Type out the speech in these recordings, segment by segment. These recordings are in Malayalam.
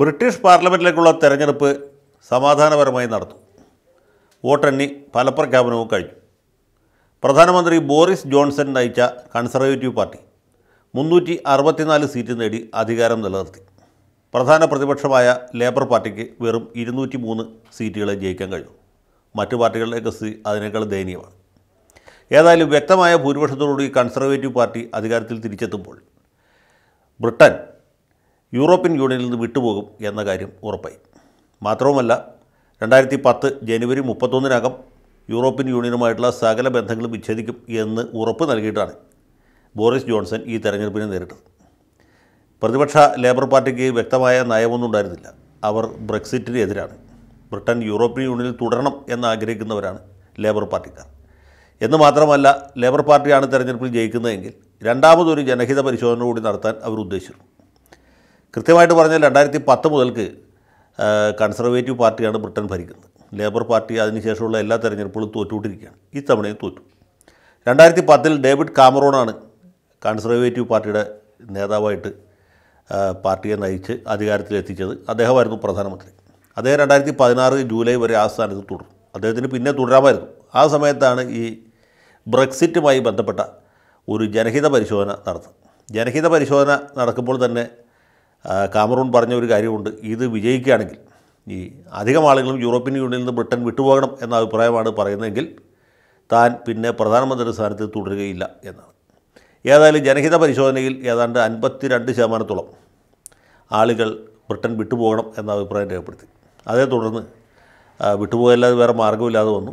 ബ്രിട്ടീഷ് പാർലമെൻറ്റിലേക്കുള്ള തെരഞ്ഞെടുപ്പ് സമാധാനപരമായി നടന്നു വോട്ടെണ്ണി ഫലപ്രഖ്യാപനവും കഴിഞ്ഞു പ്രധാനമന്ത്രി ബോറിസ് ജോൺസൺ നയിച്ച കൺസർവേറ്റീവ് പാർട്ടി മുന്നൂറ്റി അറുപത്തിനാല് സീറ്റ് നേടി അധികാരം നിലനിർത്തി പ്രധാന പ്രതിപക്ഷമായ ലേബർ പാർട്ടിക്ക് വെറും ഇരുന്നൂറ്റി മൂന്ന് സീറ്റുകളെ ജയിക്കാൻ കഴിയും മറ്റു പാർട്ടികളുടെയൊക്കെ സ്ഥിതി അതിനേക്കാൾ ദയനീയമാണ് ഏതായാലും വ്യക്തമായ ഭൂരിപക്ഷത്തോടുകൂടി കൺസർവേറ്റീവ് പാർട്ടി അധികാരത്തിൽ തിരിച്ചെത്തുമ്പോൾ ബ്രിട്ടൻ യൂറോപ്യൻ യൂണിയനിൽ നിന്ന് വിട്ടുപോകും എന്ന കാര്യം ഉറപ്പായി മാത്രവുമല്ല രണ്ടായിരത്തി പത്ത് ജനുവരി മുപ്പത്തൊന്നിനകം യൂറോപ്യൻ യൂണിയനുമായിട്ടുള്ള സകല ബന്ധങ്ങളും വിച്ഛേദിക്കും എന്ന് ഉറപ്പ് നൽകിയിട്ടാണ് ബോറിസ് ജോൺസൺ ഈ തെരഞ്ഞെടുപ്പിനെ നേരിട്ടത് പ്രതിപക്ഷ ലേബർ പാർട്ടിക്ക് വ്യക്തമായ നയമൊന്നും ഉണ്ടായിരുന്നില്ല അവർ ബ്രെക്സിറ്റിന് എതിരാണ് ബ്രിട്ടൻ യൂറോപ്യൻ യൂണിയനിൽ തുടരണം എന്ന് ആഗ്രഹിക്കുന്നവരാണ് ലേബർ പാർട്ടിക്കാർ എന്ന് മാത്രമല്ല ലേബർ പാർട്ടിയാണ് തെരഞ്ഞെടുപ്പിൽ ജയിക്കുന്നതെങ്കിൽ രണ്ടാമതൊരു ജനഹിത പരിശോധന കൂടി നടത്താൻ അവർ ഉദ്ദേശിച്ചു കൃത്യമായിട്ട് പറഞ്ഞാൽ രണ്ടായിരത്തി പത്ത് മുതൽക്ക് കൺസർവേറ്റീവ് പാർട്ടിയാണ് ബ്രിട്ടൻ ഭരിക്കുന്നത് ലേബർ പാർട്ടി അതിനുശേഷമുള്ള എല്ലാ തെരഞ്ഞെടുപ്പുകളും തോറ്റുകൊണ്ടിരിക്കുകയാണ് ഈ തവണയും തോറ്റു രണ്ടായിരത്തി പത്തിൽ ഡേവിഡ് കാമറോണാണ് കൺസർവേറ്റീവ് പാർട്ടിയുടെ നേതാവായിട്ട് പാർട്ടിയെ നയിച്ച് അധികാരത്തിലെത്തിച്ചത് അദ്ദേഹമായിരുന്നു പ്രധാനമന്ത്രി അദ്ദേഹം രണ്ടായിരത്തി പതിനാറ് ജൂലൈ വരെ ആ സ്ഥാനത്ത് തുടർന്നു അദ്ദേഹത്തിന് പിന്നെ തുടരാമായിരുന്നു ആ സമയത്താണ് ഈ ബ്രെക്സിറ്റുമായി ബന്ധപ്പെട്ട ഒരു ജനഹിത പരിശോധന നടത്തുന്നത് ജനഹിത പരിശോധന നടക്കുമ്പോൾ തന്നെ കാമറൂൺ പറഞ്ഞ ഒരു കാര്യമുണ്ട് ഇത് വിജയിക്കുകയാണെങ്കിൽ ഈ അധികം ആളുകളും യൂറോപ്യൻ യൂണിയനിൽ നിന്ന് ബ്രിട്ടൻ വിട്ടുപോകണം എന്ന അഭിപ്രായമാണ് പറയുന്നതെങ്കിൽ താൻ പിന്നെ പ്രധാനമന്ത്രി സ്ഥാനത്ത് തുടരുകയില്ല എന്നാണ് ഏതായാലും ജനഹിത പരിശോധനയിൽ ഏതാണ്ട് അൻപത്തി രണ്ട് ശതമാനത്തോളം ആളുകൾ ബ്രിട്ടൻ വിട്ടുപോകണം എന്ന അഭിപ്രായം രേഖപ്പെടുത്തി അതേ തുടർന്ന് വിട്ടുപോകല്ലാതെ വേറെ മാർഗമില്ലാതെ വന്നു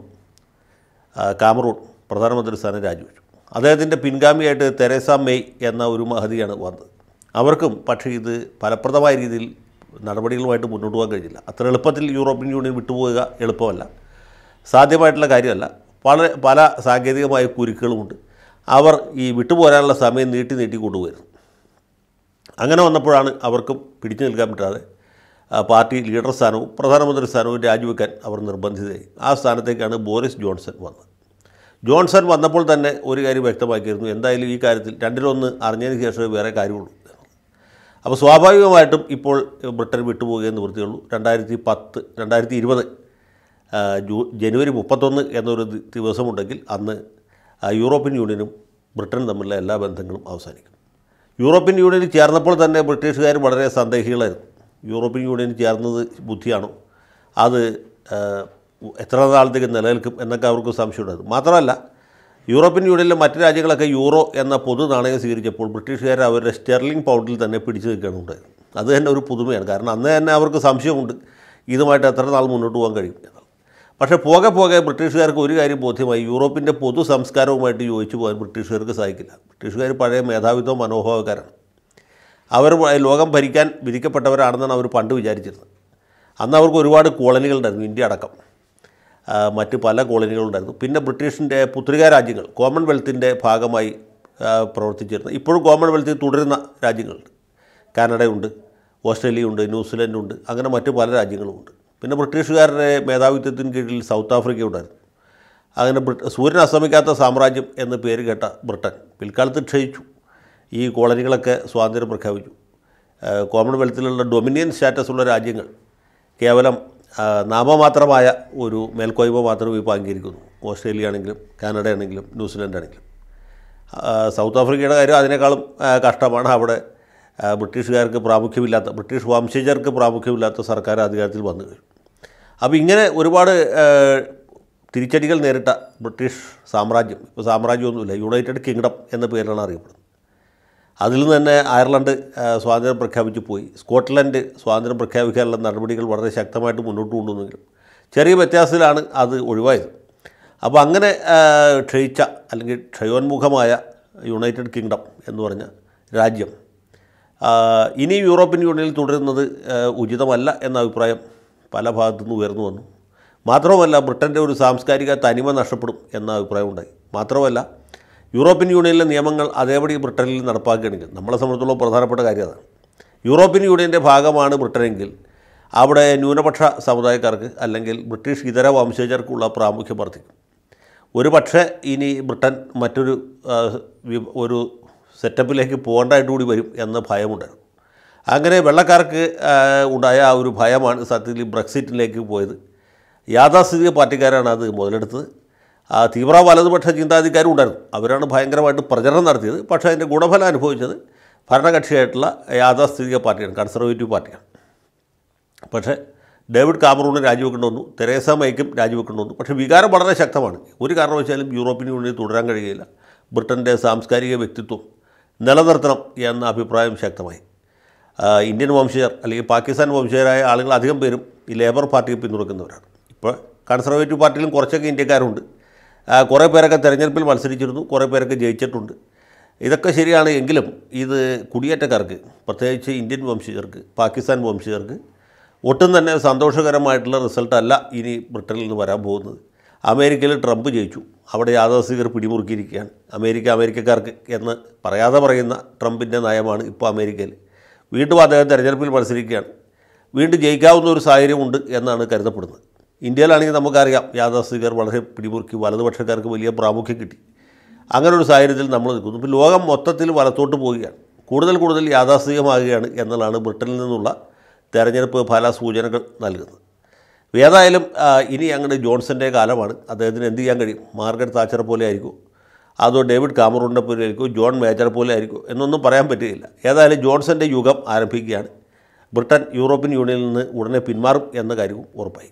കാമറൂൺ പ്രധാനമന്ത്രി സ്ഥാനം രാജിവെച്ചു അദ്ദേഹത്തിൻ്റെ പിൻഗാമിയായിട്ട് തെരേസ മെയ് എന്ന ഒരു മഹതിയാണ് വന്നത് അവർക്കും പക്ഷേ ഇത് ഫലപ്രദമായ രീതിയിൽ നടപടികളുമായിട്ട് മുന്നോട്ട് പോകാൻ കഴിഞ്ഞില്ല അത്ര എളുപ്പത്തിൽ യൂറോപ്യൻ യൂണിയൻ വിട്ടുപോവുക എളുപ്പമല്ല സാധ്യമായിട്ടുള്ള കാര്യമല്ല വളരെ പല സാങ്കേതികമായ കുരുക്കുകളുമുണ്ട് അവർ ഈ വിട്ടുപോരാനുള്ള സമയം നീട്ടി നീട്ടി കൊണ്ടുപോയിരുന്നു അങ്ങനെ വന്നപ്പോഴാണ് അവർക്കും പിടിച്ചു നിൽക്കാൻ പറ്റാതെ പാർട്ടി ലീഡർ സ്ഥാനവും പ്രധാനമന്ത്രി സ്ഥാനവും രാജിവെക്കാൻ അവർ നിർബന്ധിതരായി ആ സ്ഥാനത്തേക്കാണ് ബോറിസ് ജോൺസൺ വന്നത് ജോൺസൺ വന്നപ്പോൾ തന്നെ ഒരു കാര്യം വ്യക്തമാക്കിയിരുന്നു എന്തായാലും ഈ കാര്യത്തിൽ രണ്ടിലൊന്ന് അറിഞ്ഞതിന് ശേഷമേ വേറെ കാര്യമുള്ളൂ അപ്പോൾ സ്വാഭാവികമായിട്ടും ഇപ്പോൾ ബ്രിട്ടൻ വിട്ടുപോകുകയെന്ന് എന്ന് വൃത്തിയുള്ളൂ രണ്ടായിരത്തി പത്ത് രണ്ടായിരത്തി ഇരുപത് ജൂ ജനുവരി മുപ്പത്തൊന്ന് എന്നൊരു ദിവസമുണ്ടെങ്കിൽ അന്ന് യൂറോപ്യൻ യൂണിയനും ബ്രിട്ടനും തമ്മിലുള്ള എല്ലാ ബന്ധങ്ങളും അവസാനിക്കും യൂറോപ്യൻ യൂണിയനിൽ ചേർന്നപ്പോൾ തന്നെ ബ്രിട്ടീഷുകാർ വളരെ സന്ദേഹികളായിരുന്നു യൂറോപ്യൻ യൂണിയനിൽ ചേർന്നത് ബുദ്ധിയാണോ അത് എത്ര നാളത്തേക്ക് നിലനിൽക്കും എന്നൊക്കെ അവർക്ക് സംശയമുണ്ടായിരുന്നു മാത്രമല്ല യൂറോപ്യൻ യൂണിയനിലെ മറ്റ് രാജ്യങ്ങളൊക്കെ യൂറോ എന്ന പൊതു നാണയം സ്വീകരിച്ചപ്പോൾ ബ്രിട്ടീഷുകാർ അവരുടെ സ്റ്റെർലിംഗ് പൗണ്ടിൽ തന്നെ പിടിച്ചു നിൽക്കുന്നുണ്ട് അത് തന്നെ ഒരു പുതുമയാണ് കാരണം അന്ന് തന്നെ അവർക്ക് സംശയമുണ്ട് ഇതുമായിട്ട് എത്ര നാൾ മുന്നോട്ട് പോകാൻ കഴിയും എന്നാൽ പക്ഷേ പോകെ പോകെ ബ്രിട്ടീഷുകാർക്ക് ഒരു കാര്യം ബോധ്യമായി യൂറോപ്പിൻ്റെ പൊതു സംസ്കാരവുമായിട്ട് യോജിച്ചു പോകാൻ ബ്രിട്ടീഷുകാർക്ക് സാധിക്കില്ല ബ്രിട്ടീഷുകാർ പഴയ മേധാവിത്വം മനോഭാവക്കാരാണ് അവർ ലോകം ഭരിക്കാൻ വിധിക്കപ്പെട്ടവരാണെന്നാണ് അവർ പണ്ട് വിചാരിച്ചിരുന്നത് അന്ന് അവർക്ക് ഒരുപാട് കോളനികളുണ്ടായിരുന്നു ഇന്ത്യ അടക്കം മറ്റ് പല കോളനികളുണ്ടായിരുന്നു പിന്നെ ബ്രിട്ടീഷിൻ്റെ പുത്രികാ രാജ്യങ്ങൾ കോമൺവെൽത്തിൻ്റെ ഭാഗമായി പ്രവർത്തിച്ചിരുന്ന ഇപ്പോഴും കോമൺവെൽത്തിൽ തുടരുന്ന രാജ്യങ്ങളുണ്ട് കാനഡയുണ്ട് ഓസ്ട്രേലിയ ഉണ്ട് ന്യൂസിലൻഡ് ഉണ്ട് അങ്ങനെ മറ്റ് പല രാജ്യങ്ങളുമുണ്ട് പിന്നെ ബ്രിട്ടീഷുകാരുടെ മേധാവിത്വത്തിന് കീഴിൽ സൗത്ത് ആഫ്രിക്ക ഉണ്ടായിരുന്നു അങ്ങനെ സൂര്യൻ അസ്തമിക്കാത്ത സാമ്രാജ്യം എന്ന് പേര് കേട്ട ബ്രിട്ടൻ പിൽക്കാലത്ത് ക്ഷയിച്ചു ഈ കോളനികളൊക്കെ സ്വാതന്ത്ര്യം പ്രഖ്യാപിച്ചു കോമൺവെൽത്തിലുള്ള ഡൊമിനിയൻ സ്റ്റാറ്റസ് ഉള്ള രാജ്യങ്ങൾ കേവലം നാമമാത്രമായ ഒരു മേൽക്കോയ്മ മാത്രം ഇപ്പോൾ അംഗീകരിക്കുന്നു ഓസ്ട്രേലിയ ആണെങ്കിലും കാനഡ ആണെങ്കിലും ന്യൂസിലൻഡ് ആണെങ്കിലും സൗത്ത് ആഫ്രിക്കയുടെ കാര്യം അതിനേക്കാളും കഷ്ടമാണ് അവിടെ ബ്രിട്ടീഷുകാർക്ക് പ്രാമുഖ്യമില്ലാത്ത ബ്രിട്ടീഷ് വംശജർക്ക് പ്രാമുഖ്യമില്ലാത്ത സർക്കാർ അധികാരത്തിൽ വന്നു കഴിഞ്ഞു അപ്പോൾ ഇങ്ങനെ ഒരുപാട് തിരിച്ചടികൾ നേരിട്ട ബ്രിട്ടീഷ് സാമ്രാജ്യം ഇപ്പോൾ സാമ്രാജ്യമൊന്നുമില്ല യുണൈറ്റഡ് കിങ്ഡം എന്ന പേരിലാണ് അറിയപ്പെടുന്നത് അതിൽ നിന്ന് തന്നെ അയർലൻഡ് സ്വാതന്ത്ര്യം പ്രഖ്യാപിച്ചു പോയി സ്കോട്ട്ലൻഡ് സ്വാതന്ത്ര്യം പ്രഖ്യാപിക്കാനുള്ള നടപടികൾ വളരെ ശക്തമായിട്ട് മുന്നോട്ട് കൊണ്ടുവന്നെങ്കിലും ചെറിയ വ്യത്യാസത്തിലാണ് അത് ഒഴിവായത് അപ്പോൾ അങ്ങനെ ക്ഷയിച്ച അല്ലെങ്കിൽ ക്ഷയോന്മുഖമായ യുണൈറ്റഡ് കിങ്ഡം എന്ന് പറഞ്ഞ രാജ്യം ഇനി യൂറോപ്യൻ യൂണിയനിൽ തുടരുന്നത് ഉചിതമല്ല എന്ന അഭിപ്രായം പല ഭാഗത്തുനിന്ന് ഉയർന്നു വന്നു മാത്രമല്ല ബ്രിട്ടൻ്റെ ഒരു സാംസ്കാരിക തനിമ നഷ്ടപ്പെടും എന്ന അഭിപ്രായം ഉണ്ടായി മാത്രമല്ല യൂറോപ്യൻ യൂണിയനിലെ നിയമങ്ങൾ അതേപടി ബ്രിട്ടനിൽ നടപ്പാക്കുകയാണെങ്കിൽ നമ്മളെ സംബന്ധിച്ചുള്ള പ്രധാനപ്പെട്ട കാര്യം അതാണ് യൂറോപ്യൻ യൂണിയൻ്റെ ഭാഗമാണ് ബ്രിട്ടനെങ്കിൽ അവിടെ ന്യൂനപക്ഷ സമുദായക്കാർക്ക് അല്ലെങ്കിൽ ബ്രിട്ടീഷ് ഇതര വംശജർക്കുള്ള പ്രാമുഖ്യം വർദ്ധിക്കും ഒരു പക്ഷേ ഇനി ബ്രിട്ടൻ മറ്റൊരു ഒരു സെറ്റപ്പിലേക്ക് പോകേണ്ടതായിട്ട് കൂടി വരും എന്ന ഭയമുണ്ടായിരുന്നു അങ്ങനെ വെള്ളക്കാർക്ക് ഉണ്ടായ ആ ഒരു ഭയമാണ് സത്യത്തിൽ ബ്രക്സിറ്റിലേക്ക് പോയത് യാഥാസ്ഥിതിക പാർട്ടിക്കാരാണ് അത് മുതലെടുത്തത് തീവ്ര വലതുപക്ഷ ചിന്താധികാരും ഉണ്ടായിരുന്നു അവരാണ് ഭയങ്കരമായിട്ട് പ്രചരണം നടത്തിയത് പക്ഷേ അതിൻ്റെ ഗുണഫലം അനുഭവിച്ചത് ഭരണകക്ഷിയായിട്ടുള്ള യാഥാസ്ഥിതിക പാർട്ടിയാണ് കൺസർവേറ്റീവ് പാർട്ടിയാണ് പക്ഷേ ഡേവിഡ് കാമറൂണ് രാജിവെക്കേണ്ടി വന്നു തെരേസ മൈക്കും രാജിവെക്കേണ്ടി വന്നു പക്ഷേ വികാരം വളരെ ശക്തമാണ് ഒരു കാരണവശാലും യൂറോപ്യൻ യൂണിയനിൽ തുടരാൻ കഴിയില്ല ബ്രിട്ടൻ്റെ സാംസ്കാരിക വ്യക്തിത്വം നിലനിർത്തണം എന്ന അഭിപ്രായം ശക്തമായി ഇന്ത്യൻ വംശജർ അല്ലെങ്കിൽ പാകിസ്ഥാൻ വംശജരായ ആളുകൾ അധികം പേരും ഈ ലേബർ പാർട്ടിയെ പിന്തുണക്കുന്നവരാണ് ഇപ്പോൾ കൺസർവേറ്റീവ് പാർട്ടിയിലും കുറച്ചൊക്കെ ഇന്ത്യക്കാരുണ്ട് കുറേ പേരൊക്കെ തിരഞ്ഞെടുപ്പിൽ മത്സരിച്ചിരുന്നു കുറേ പേരൊക്കെ ജയിച്ചിട്ടുണ്ട് ഇതൊക്കെ ശരിയാണ് എങ്കിലും ഇത് കുടിയേറ്റക്കാർക്ക് പ്രത്യേകിച്ച് ഇന്ത്യൻ വംശജർക്ക് പാകിസ്ഥാൻ വംശജർക്ക് ഒട്ടും തന്നെ സന്തോഷകരമായിട്ടുള്ള റിസൾട്ടല്ല ഇനി ബ്രിട്ടനിൽ നിന്ന് വരാൻ പോകുന്നത് അമേരിക്കയിൽ ട്രംപ് ജയിച്ചു അവിടെ യാഥാസ്ഥികർ പിടിമുറുക്കിയിരിക്കുകയാണ് അമേരിക്ക അമേരിക്കക്കാർക്ക് എന്ന് പറയാതെ പറയുന്ന ട്രംപിൻ്റെ നയമാണ് ഇപ്പോൾ അമേരിക്കയിൽ വീണ്ടും അദ്ദേഹം തെരഞ്ഞെടുപ്പിൽ മത്സരിക്കുകയാണ് വീണ്ടും ജയിക്കാവുന്ന ഒരു സാഹചര്യമുണ്ട് എന്നാണ് കരുതപ്പെടുന്നത് ഇന്ത്യയിലാണെങ്കിൽ നമുക്കറിയാം യാഥാസ്ഥിതികർ വളരെ പിടിമുറുക്കി വലതുപക്ഷക്കാർക്ക് വലിയ പ്രാമുഖ്യം കിട്ടി അങ്ങനെ ഒരു സാഹചര്യത്തിൽ നമ്മൾ നിൽക്കുന്നു ഇപ്പോൾ ലോകം മൊത്തത്തിൽ വലത്തോട്ട് പോവുകയാണ് കൂടുതൽ കൂടുതൽ യാഥാസ്ഥികമാകുകയാണ് എന്നുള്ളതാണ് ബ്രിട്ടനിൽ നിന്നുള്ള തെരഞ്ഞെടുപ്പ് സൂചനകൾ നൽകുന്നത് ഏതായാലും ഇനി അങ്ങോട്ട് ജോൺസൻ്റെ കാലമാണ് അദ്ദേഹത്തിന് എന്ത് ചെയ്യാൻ കഴിയും മാർഗരറ്റ് താച്ചർ പോലെ ആയിരിക്കും അതോ ഡേവിഡ് കാമറൂണിൻ്റെ പോലെ ആയിരിക്കും ജോൺ മേജർ പോലെ ആയിരിക്കും എന്നൊന്നും പറയാൻ പറ്റുകയില്ല ഏതായാലും ജോൺസൻ്റെ യുഗം ആരംഭിക്കുകയാണ് ബ്രിട്ടൻ യൂറോപ്യൻ യൂണിയനിൽ നിന്ന് ഉടനെ പിന്മാറും എന്ന കാര്യവും ഉറപ്പായി